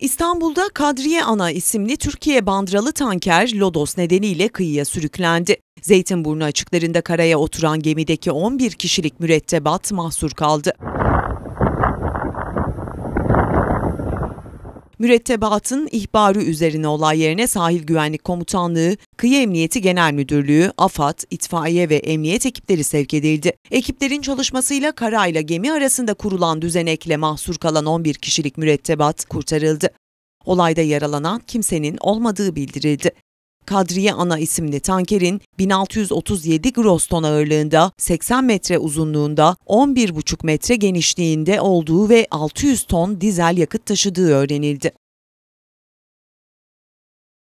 İstanbul'da Kadriye Ana isimli Türkiye bandralı tanker Lodos nedeniyle kıyıya sürüklendi. Zeytinburnu açıklarında karaya oturan gemideki 11 kişilik mürettebat mahsur kaldı. Mürettebatın ihbarı üzerine olay yerine Sahil Güvenlik Komutanlığı, Kıyı Emniyeti Genel Müdürlüğü, AFAD, itfaiye ve emniyet ekipleri sevk edildi. Ekiplerin çalışmasıyla karayla gemi arasında kurulan düzenekle mahsur kalan 11 kişilik mürettebat kurtarıldı. Olayda yaralanan kimsenin olmadığı bildirildi. Kadriye Ana isimli tankerin 1637 gross ton ağırlığında, 80 metre uzunluğunda, 11,5 metre genişliğinde olduğu ve 600 ton dizel yakıt taşıdığı öğrenildi.